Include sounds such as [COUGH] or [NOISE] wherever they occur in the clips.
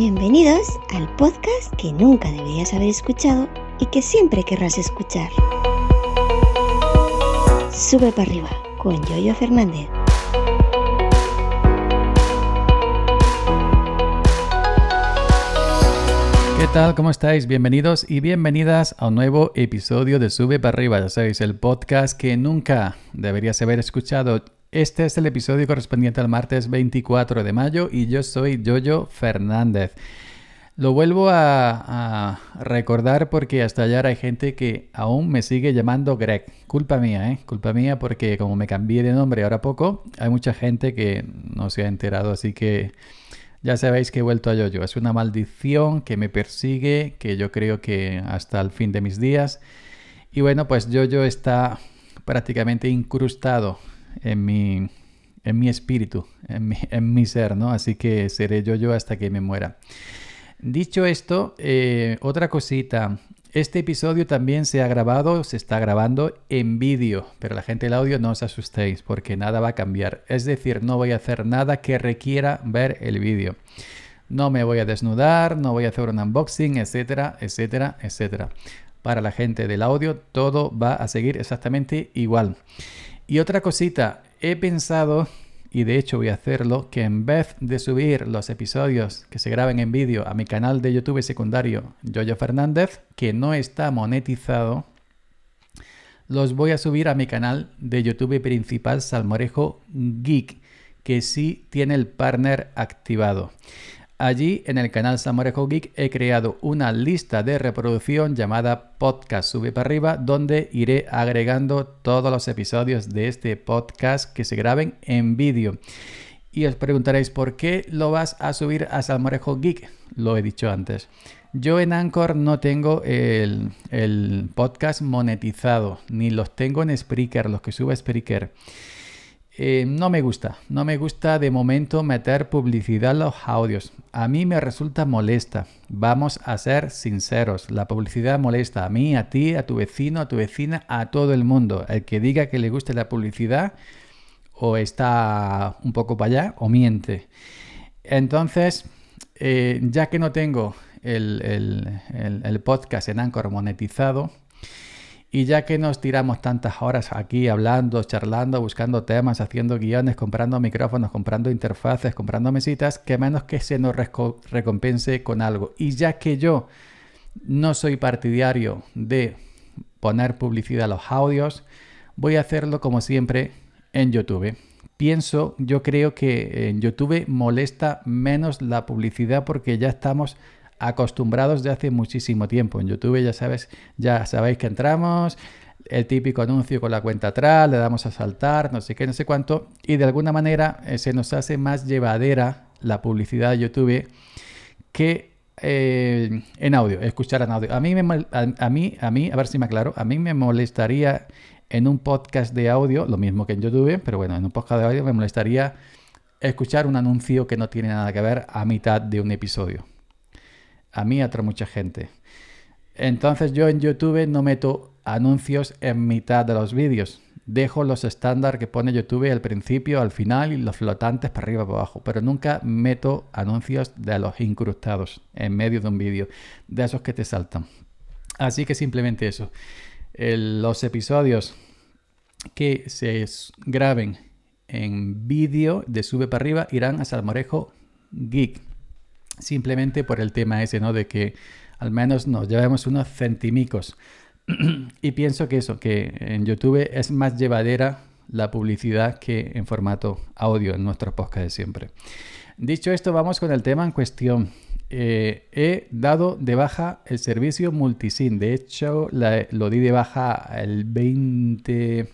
Bienvenidos al podcast que nunca deberías haber escuchado y que siempre querrás escuchar. Sube para arriba con Yoyo Fernández. ¿Qué tal? ¿Cómo estáis? Bienvenidos y bienvenidas a un nuevo episodio de Sube para arriba. Ya sabéis, el podcast que nunca deberías haber escuchado este es el episodio correspondiente al martes 24 de mayo y yo soy Yoyo Fernández. Lo vuelvo a, recordar porque hasta ayer hay gente que aún me sigue llamando Greg. Culpa mía, ¿eh? Culpa mía porque como me cambié de nombre ahora poco, hay mucha gente que no se ha enterado, así que ya sabéis que he vuelto a Yoyo. Es una maldición que me persigue, que yo creo que hasta el fin de mis días. Y bueno, pues Yoyo está prácticamente incrustado en mi, espíritu, en mi, ser, ¿no? Así que seré yo yo hasta que me muera. Dicho esto, eh, otra cosita. Este episodio también se ha grabado, se está grabando en vídeo, pero la gente del audio no os asustéis porque nada va a cambiar. Es decir, no voy a hacer nada que requiera ver el vídeo. No me voy a desnudar, no voy a hacer un unboxing, etcétera, etcétera, etcétera. Para la gente del audio todo va a seguir exactamente igual. Y otra cosita, he pensado, y de hecho voy a hacerlo, que en vez de subir los episodios que se graben en vídeo a mi canal de YouTube secundario, Yoyo Fernández, que no está monetizado, los voy a subir a mi canal de YouTube principal, Salmorejo Geek, que sí tiene el partner activado. Allí en el canal Samorejo Geek he creado una lista de reproducción llamada Podcast Sube para arriba donde iré agregando todos los episodios de este podcast que se graben en vídeo. Y os preguntaréis por qué lo vas a subir a Salmorejo Geek. Lo he dicho antes. Yo en Anchor no tengo el, el podcast monetizado, ni los tengo en Spreaker, los que subo a Spreaker. Eh, no me gusta, no me gusta de momento meter publicidad en los audios. A mí me resulta molesta. Vamos a ser sinceros, la publicidad molesta a mí, a ti, a tu vecino, a tu vecina, a todo el mundo. El que diga que le guste la publicidad o está un poco para allá o miente. Entonces, eh, ya que no tengo el, podcast en Anchor monetizado, y ya que nos tiramos tantas horas aquí hablando, charlando, buscando temas, haciendo guiones, comprando micrófonos, comprando interfaces, comprando mesitas, que menos que se nos recompense con algo. Y ya que yo no soy partidario de poner publicidad a los audios, voy a hacerlo como siempre en YouTube. Pienso, yo creo que en YouTube molesta menos la publicidad porque ya estamos acostumbrados de hace muchísimo tiempo. En YouTube ya sabes, ya sabéis que entramos, el típico anuncio con la cuenta atrás, le damos a saltar, no sé qué, no sé cuánto, y de alguna manera eh, se nos hace más llevadera la publicidad de YouTube que eh, en audio, escuchar en audio. A mí, mí, a mí, a ver si me aclaro, a mí me molestaría en un podcast de audio, lo mismo que en YouTube, pero bueno, en un podcast de audio me molestaría escuchar un anuncio que no tiene nada que ver a mitad de un episodio a mí atrae mucha gente. Entonces yo en YouTube no meto anuncios en mitad de los vídeos. Dejo los estándar que pone YouTube al principio, al final y los flotantes para arriba, para abajo. Pero nunca meto anuncios de los incrustados en medio de un vídeo, de esos que te saltan. Así que simplemente eso. los episodios que se graben en vídeo de sube para arriba irán a Salmorejo Geek simplemente por el tema ese, ¿no? De que al menos nos llevemos unos centimicos. [CLEARS THROAT] y pienso que eso, que en YouTube es más llevadera la publicidad que en formato audio en nuestros podcasts de siempre. Dicho esto, vamos con el tema en cuestión. Eh, he dado de baja el servicio Multisim. De hecho, lo di de baja el 20...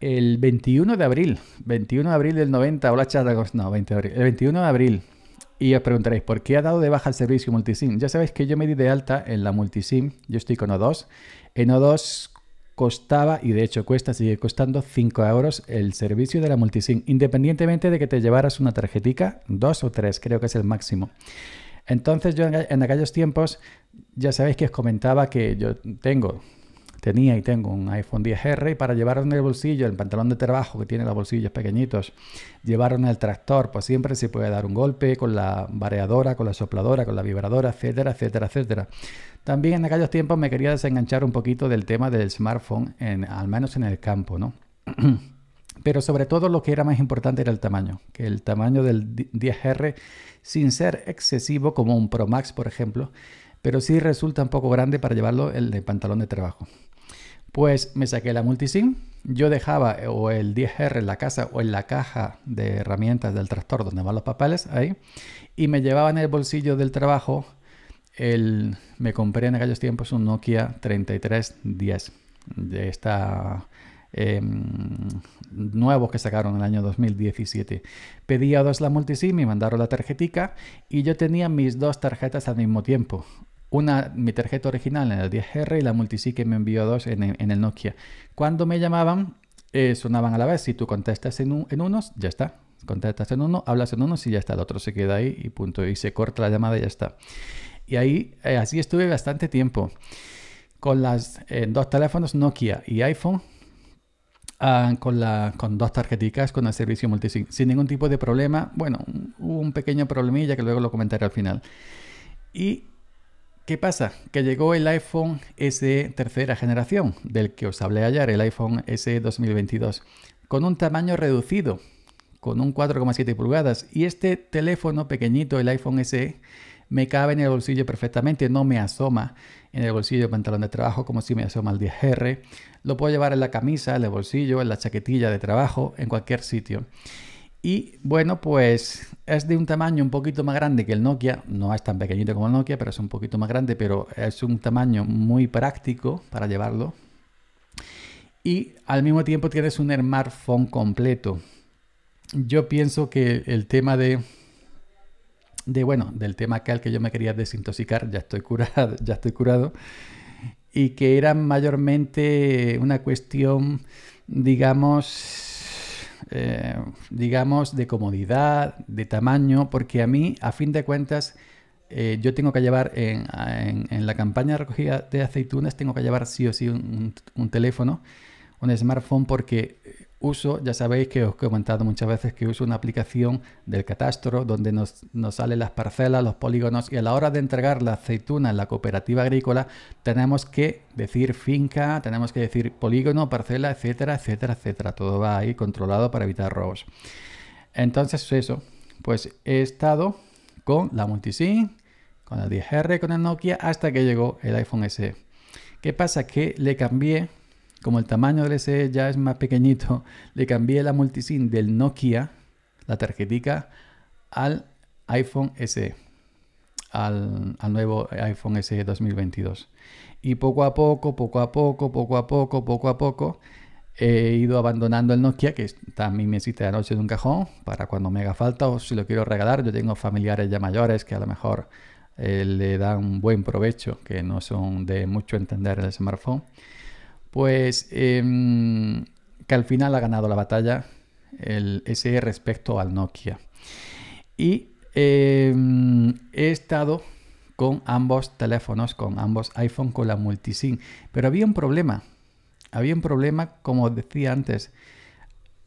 El 21 de abril. 21 de abril del 90. Hola, chatagos. No, 20 de abril. El 21 de abril y os preguntaréis, ¿por qué ha dado de baja el servicio multisim? Ya sabéis que yo me di de alta en la multisim, yo estoy con O2. En O2 costaba, y de hecho cuesta, sigue costando 5 euros el servicio de la multisim, independientemente de que te llevaras una tarjetica, dos o tres, creo que es el máximo. Entonces yo en aquellos tiempos, ya sabéis que os comentaba que yo tengo tenía y tengo un iPhone 10R y para llevarlo en el bolsillo, el pantalón de trabajo que tiene los bolsillos pequeñitos, llevarlo en el tractor, pues siempre se puede dar un golpe con la variadora, con la sopladora, con la vibradora, etcétera, etcétera, etcétera. También en aquellos tiempos me quería desenganchar un poquito del tema del smartphone, en, al menos en el campo, ¿no? [CLEARS THROAT] Pero sobre todo lo que era más importante era el tamaño, que el tamaño del 10R, sin ser excesivo como un Pro Max, por ejemplo, pero sí resulta un poco grande para llevarlo en el pantalón de trabajo. Pues me saqué la multisim. Yo dejaba eh, o el 10R en la casa o en la caja de herramientas del tractor donde van los papeles, ahí. Y me llevaba en el bolsillo del trabajo Me compré en aquellos tiempos un Nokia 3310 de esta... Eh, que sacaron en el año 2017. Pedía dos la multisim, y mandaron la tarjetica y yo tenía mis dos tarjetas al mismo tiempo una, mi tarjeta original en el 10R y la multisig que me envió dos en, en, el Nokia. Cuando me llamaban, eh, sonaban a la vez. Si tú contestas en, en unos, ya está. Contestas en uno, hablas en uno, y ya está. El otro se queda ahí y punto. Y se corta la llamada y ya está. Y ahí, eh, así estuve bastante tiempo. Con las eh, dos teléfonos Nokia y iPhone, ah, con, la, con dos tarjeticas con el servicio multisig sin ningún tipo de problema. Bueno, un, hubo un pequeño problemilla que luego lo comentaré al final. Y ¿Qué pasa? Que llegó el iPhone SE tercera generación, del que os hablé ayer, el iPhone S 2022, e con un tamaño reducido, con un 4,7 pulgadas. Y este teléfono pequeñito, el iPhone SE, me cabe en el bolsillo perfectamente, no me asoma en el bolsillo de pantalón de trabajo como si me asoma el 10R. Lo puedo llevar en la camisa, en el bolsillo, en la chaquetilla de trabajo, en cualquier sitio. Y bueno, pues es de un tamaño un poquito más grande que el Nokia. No es tan pequeñito como el Nokia, pero es un poquito más grande, pero es un tamaño muy práctico para llevarlo. Y al mismo tiempo tienes un smartphone completo. Yo pienso que el tema de... De, bueno, del tema que al que yo me quería desintoxicar, ya estoy curado, [LAUGHS] ya estoy curado, y que era mayormente una cuestión, digamos, eh, digamos, de comodidad, de tamaño, porque a mí, a fin de cuentas, eh, yo tengo que llevar en, la campaña de recogida de aceitunas, tengo que llevar sí o sí un teléfono, un smartphone, porque uso, ya sabéis que os he comentado muchas veces que uso una aplicación del catastro donde nos, salen las parcelas, los polígonos y a la hora de entregar la aceituna en la cooperativa agrícola tenemos que decir finca, tenemos que decir polígono, parcela, etcétera, etcétera, etcétera. Todo va ahí controlado para evitar robos. Entonces eso, pues he estado con la multisim, con el 10R, con el Nokia hasta que llegó el iPhone SE. ¿Qué pasa? Que le cambié como el tamaño del SE ya es más pequeñito, [LAUGHS] le cambié la multisim del Nokia, la tarjetica, al iPhone SE, al, nuevo iPhone SE 2022. Y poco a poco, poco a poco, poco a poco, poco a poco, he ido abandonando el Nokia, que también me mi mesita de noche un cajón, para cuando me haga falta o si lo quiero regalar. Yo tengo familiares ya mayores que a lo mejor eh, le dan buen provecho, que no son de mucho entender el smartphone. Pues em, que al final ha ganado la batalla el SE respecto al Nokia. Y em, he estado con ambos teléfonos, con ambos iPhone, con la multisim. Pero había un problema. Había un problema, como decía antes.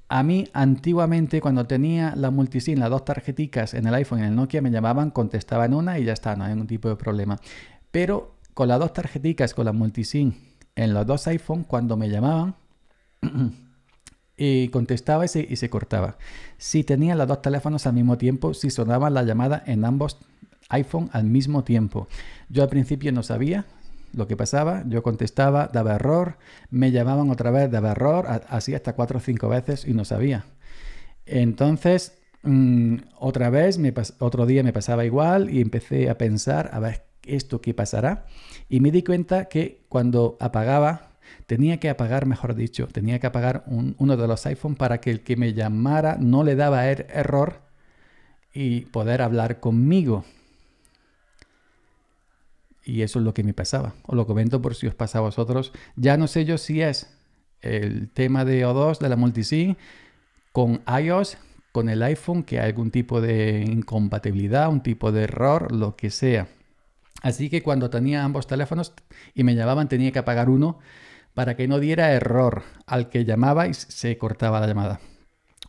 A mí antiguamente cuando tenía la multisim, las dos tarjeticas en el iPhone y en el Nokia, me llamaban, contestaban una y ya está, no hay ningún tipo de problema. Pero con las dos tarjeticas, con la multisim en los dos iPhone cuando me llamaban [CLEARS THROAT] y contestaba y se, y se, cortaba. Si tenía los dos teléfonos al mismo tiempo, si sonaba la llamada en ambos iPhone al mismo tiempo. Yo al principio no sabía lo que pasaba, yo contestaba, daba error, me llamaban otra vez, daba error, así hasta cuatro o cinco veces y no sabía. Entonces, mm, otra vez, me otro día me pasaba igual y empecé a pensar, a ver, esto que pasará. Y me di cuenta que cuando apagaba, tenía que apagar, mejor dicho, tenía que apagar uno de los iPhones para que el que me llamara no le daba er-, error y poder hablar conmigo. Y eso es lo que me pasaba. Os lo comento por si os pasa a vosotros. Ya no sé yo si es el tema de O2, de la multisig, con iOS, con el iPhone, que hay algún tipo de incompatibilidad, un tipo de error, lo que sea. Así que cuando tenía ambos teléfonos y me llamaban tenía que apagar uno para que no diera error al que llamaba y se cortaba la llamada.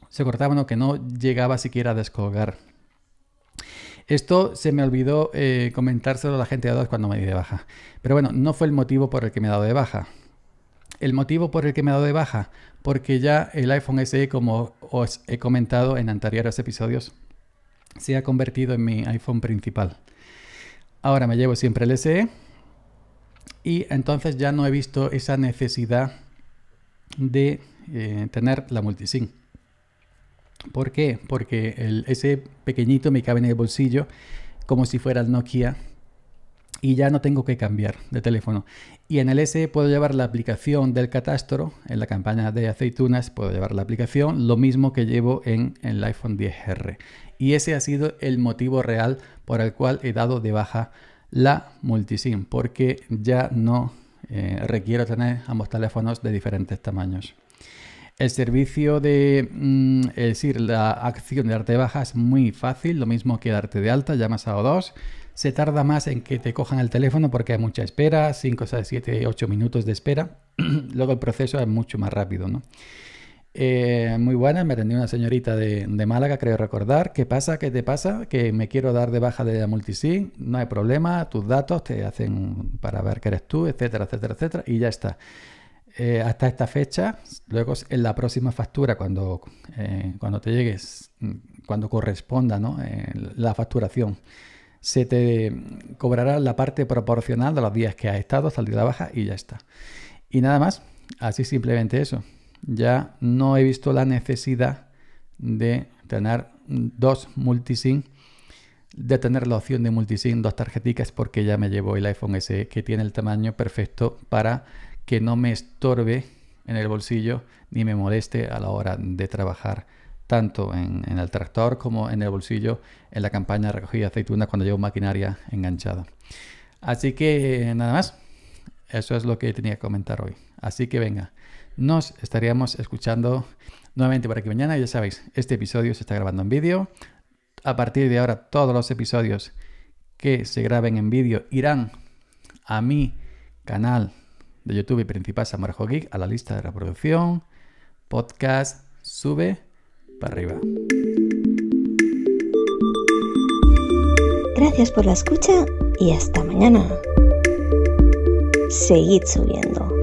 Se cortaba uno que no llegaba siquiera a descolgar. Esto se me olvidó eh, comentárselo a la gente de dos cuando me di de baja. Pero bueno, no fue el motivo por el que me he dado de baja. El motivo por el que me he dado de baja, porque ya el iPhone SE, como os he comentado en anteriores episodios, se ha convertido en mi iPhone principal. Ahora me llevo siempre el SE y entonces ya no he visto esa necesidad de eh, tener la Multisync. ¿Por qué? Porque el, ese pequeñito me cabe en el bolsillo como si fuera el Nokia y ya no tengo que cambiar de teléfono. Y en el S puedo llevar la aplicación del catastro, en la campaña de aceitunas puedo llevar la aplicación, lo mismo que llevo en, el iPhone 10R. Y ese ha sido el motivo real por el cual he dado de baja la multisim, porque ya no eh, requiero tener ambos teléfonos de diferentes tamaños. El servicio de, mm, es decir, la acción de darte baja es muy fácil, lo mismo que darte de alta, llamas a O2 se tarda más en que te cojan el teléfono porque hay mucha espera, 5, 6, 7, 8 minutos de espera. [CLEARS THROAT] Luego el proceso es mucho más rápido, ¿no? Eh, muy buena, me atendió una señorita de, Málaga, creo recordar. ¿Qué pasa? ¿Qué te pasa? Que me quiero dar de baja de la multisig, no hay problema, tus datos te hacen para ver que eres tú, etcétera, etcétera, etcétera, y ya está. Eh, hasta esta fecha, luego en la próxima factura, cuando, eh, cuando te llegues, mm, cuando corresponda la facturación se te cobrará la parte proporcional de los días que has estado hasta de la baja y ya está. Y nada más, así simplemente eso. Ya no he visto la necesidad de tener dos multisig, de tener la opción de Multisync, dos tarjeticas, porque ya me llevo el iPhone SE que tiene el tamaño perfecto para que no me estorbe en el bolsillo ni me moleste a la hora de trabajar tanto en, el tractor como en el bolsillo en la campaña de recogida de aceitunas cuando llevo maquinaria enganchada. Así que nada más, eso es lo que tenía que comentar hoy. Así que venga, nos estaríamos escuchando nuevamente para que mañana, ya sabéis, este episodio se está grabando en vídeo. A partir de ahora todos los episodios que se graben en vídeo irán a mi canal de YouTube principal Samarjo Geek, a la lista de reproducción, podcast, sube arriba. Gracias por la escucha y hasta mañana. Seguid subiendo.